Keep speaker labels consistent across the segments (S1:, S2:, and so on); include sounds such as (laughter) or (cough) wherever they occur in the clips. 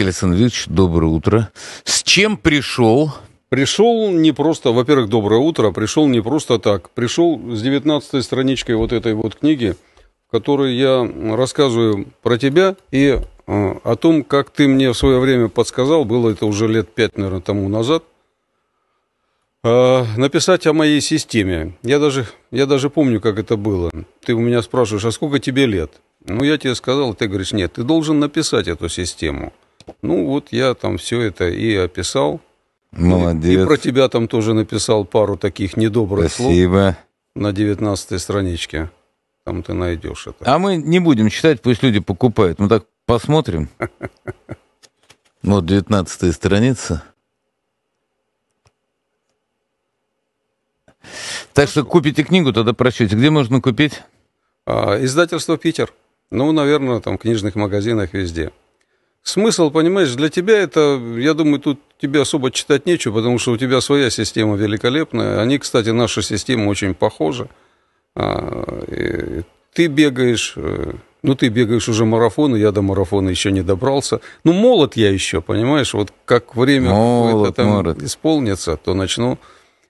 S1: Михаил Александрович, доброе утро.
S2: С чем пришел? Пришел не просто, во-первых, доброе утро, пришел не просто так. Пришел с 19 страничкой вот этой вот книги, в которой я рассказываю про тебя и э, о том, как ты мне в свое время подсказал, было это уже лет пять, наверное, тому назад, э, написать о моей системе. Я даже, я даже помню, как это было. Ты у меня спрашиваешь, а сколько тебе лет? Ну, я тебе сказал, ты говоришь, нет, ты должен написать эту систему. Ну вот я там все это и описал.
S1: Молодец. И, и про
S2: тебя там тоже написал пару таких недобрых Спасибо. слов. Спасибо. На 19 страничке. Там ты найдешь это.
S1: А мы не будем читать, пусть люди покупают. Мы ну так посмотрим. (laughs) Вот 19 страница. Так что купите книгу, тогда прощайте. Где можно купить? А,
S2: издательство «Питер». Ну, наверное, там в книжных магазинах везде смысл, понимаешь, для тебя это, я думаю, тут тебе особо читать нечего, потому что у тебя своя система великолепная. Они, кстати, наша система очень похожа. А, ты бегаешь, э, ну ты бегаешь уже марафоны, я до марафона еще не добрался. Ну молод я еще, понимаешь, вот как время молод, там молод. исполнится, то начну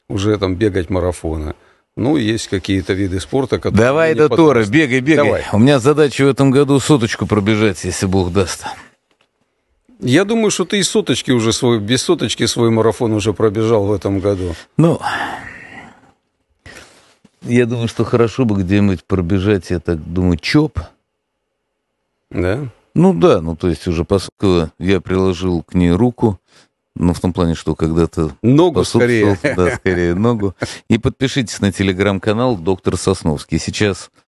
S2: уже там бегать марафоны. Ну, есть какие-то виды спорта, которые... Давай до Тора, бегай, бегай. Давай.
S1: У меня задача в этом году соточку пробежать, если Бог даст.
S2: Я думаю, что ты и соточки уже свой, без соточки свой марафон
S1: уже пробежал в этом году. Ну, я думаю, что хорошо бы где-нибудь пробежать, я так думаю, ЧОП. Да? Ну да, ну то есть уже поскольку я приложил к ней руку, ну, в том плане, что когда-то... Ногу скорее. Да, скорее ногу. И подпишитесь на телеграм-канал «Доктор Сосновский». Сейчас